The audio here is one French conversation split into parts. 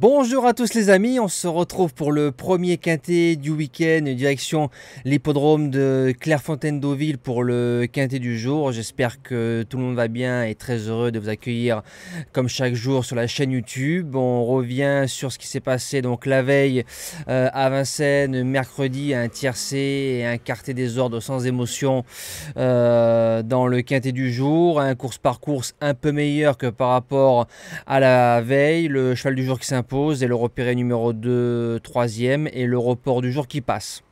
Bonjour à tous les amis, on se retrouve pour le premier quintet du week-end, direction l'hippodrome de clairefontaine d'Auville pour le quintet du jour. J'espère que tout le monde va bien et très heureux de vous accueillir comme chaque jour sur la chaîne YouTube. On revient sur ce qui s'est passé donc la veille euh, à Vincennes, mercredi, un tiercé et un quartet des ordres sans émotion euh, dans le quintet du jour. Un course par course un peu meilleur que par rapport à la veille. Le cheval du jour qui s'est pause et le repéré numéro 2 troisième et le report du jour qui passe.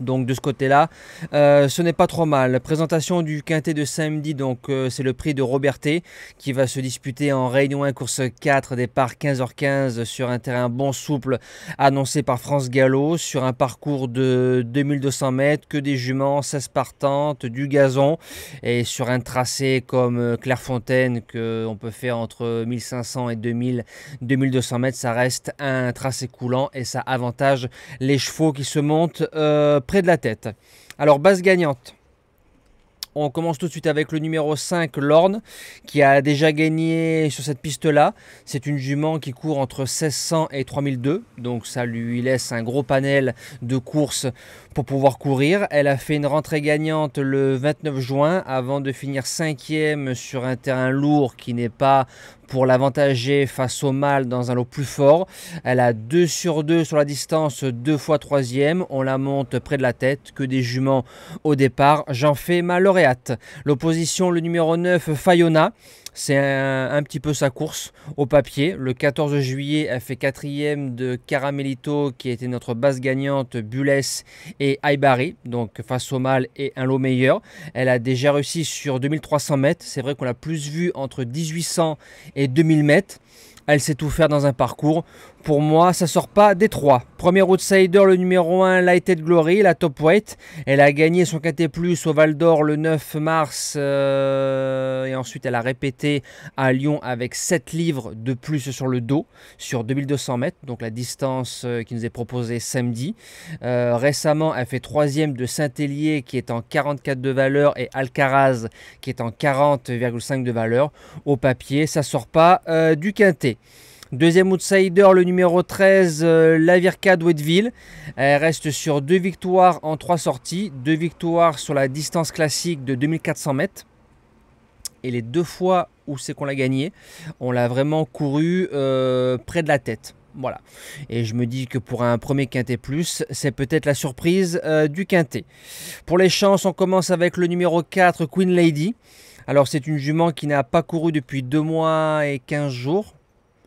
Donc de ce côté-là, euh, ce n'est pas trop mal. Présentation du quintet de samedi, donc euh, c'est le prix de Roberté qui va se disputer en Réunion 1 course 4 départ 15h15 sur un terrain bon souple annoncé par France Gallo sur un parcours de 2200 mètres, que des juments, 16 partantes, du gazon et sur un tracé comme euh, Clairefontaine qu'on peut faire entre 1500 et 2000, 2200 mètres, ça reste un tracé coulant et ça avantage les chevaux qui se montent. Euh, près de la tête. Alors, base gagnante. On commence tout de suite avec le numéro 5, Lorne, qui a déjà gagné sur cette piste-là. C'est une jument qui court entre 1600 et 3002, donc ça lui laisse un gros panel de courses pour pouvoir courir. Elle a fait une rentrée gagnante le 29 juin avant de finir cinquième sur un terrain lourd qui n'est pas pour l'avantager face au mal dans un lot plus fort. Elle a 2 sur 2 sur la distance, 2 fois 3 On la monte près de la tête, que des juments au départ. J'en fais ma lauréate. L'opposition, le numéro 9, Fayona c'est un, petit peu sa course au papier. Le 14 juillet, elle fait quatrième de Caramelito, qui était notre base gagnante, Bulles et Aibari, donc face au mal et un lot meilleur. Elle a déjà réussi sur 2300 mètres. C'est vrai qu'on l'a plus vu entre 1800 et 2000 mètres. Elle s'est tout faire dans un parcours. Pour moi, ça sort pas des trois. Premier outsider, le numéro 1, Lighted Glory, la top weight. Elle a gagné son plus au Val d'Or le 9 mars. Euh, et ensuite, elle a répété à Lyon avec 7 livres de plus sur le dos, sur 2200 mètres. Donc la distance euh, qui nous est proposée samedi. Euh, récemment, elle fait troisième de Saint-Hélier qui est en 44 de valeur et Alcaraz qui est en 40,5 de valeur. Au papier, ça sort pas du quintet. Deuxième outsider, le numéro 13, euh, Lavirka Elle reste sur deux victoires en trois sorties. Deux victoires sur la distance classique de 2400 mètres. Et les deux fois où c'est qu'on l'a gagné, on l'a vraiment couru euh, près de la tête. Voilà. Et je me dis que pour un premier quintet plus, c'est peut-être la surprise euh, du quintet. Pour les chances, on commence avec le numéro 4, Queen Lady. Alors c'est une jument qui n'a pas couru depuis deux mois et 15 jours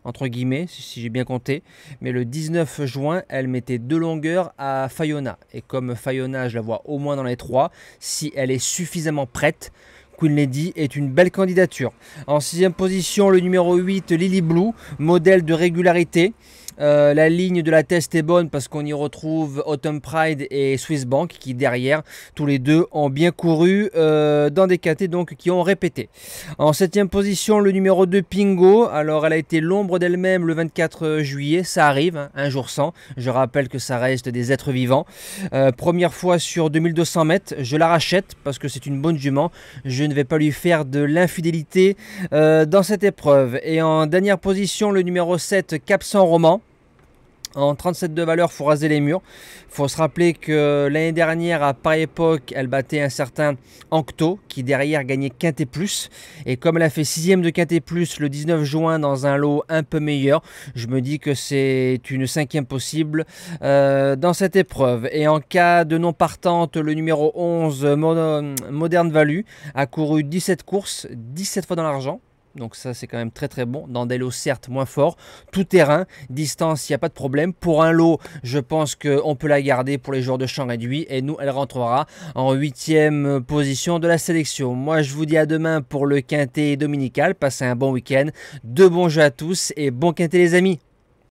entre guillemets, si j'ai bien compté. Mais le 19 juin, elle mettait deux longueurs à Fayona. Et comme Fayona, je la vois au moins dans les trois, si elle est suffisamment prête, Queen Lady est une belle candidature. En sixième position, le numéro 8, Lily Blue, modèle de régularité. Euh, la ligne de la test est bonne parce qu'on y retrouve Autumn Pride et Swiss Bank qui derrière, tous les deux, ont bien couru euh, dans des catés donc qui ont répété. En septième position, le numéro 2 Pingo. Alors elle a été l'ombre d'elle-même le 24 euh, juillet, ça arrive, hein, un jour sans. Je rappelle que ça reste des êtres vivants. première fois sur 2200 mètres, je la rachète parce que c'est une bonne jument. Je ne vais pas lui faire de l'infidélité dans cette épreuve. Et en dernière position, le numéro 7 Cap San Roman. En 37 de valeur, faut raser les murs. faut se rappeler que l'année dernière, à pareille époque, elle battait un certain Ancto, qui derrière gagnait Quintet Plus. Et comme elle a fait 6 de Quintet Plus le 19 juin dans un lot un peu meilleur, je me dis que c'est une cinquième possible euh, dans cette épreuve. Et en cas de non-partante, le numéro 11, Modern Value, a couru 17 courses, 17 fois dans l'argent. Donc ça, c'est quand même très très bon. Dans des lots, certes, moins forts. Tout terrain, distance, il n'y a pas de problème. Pour un lot, je pense qu'on peut la garder pour les joueurs de champ réduit. Et nous, elle rentrera en huitième position de la sélection. Moi, je vous dis à demain pour le quintet dominical. Passez un bon week-end. De bons jeux à tous et bon quintet les amis.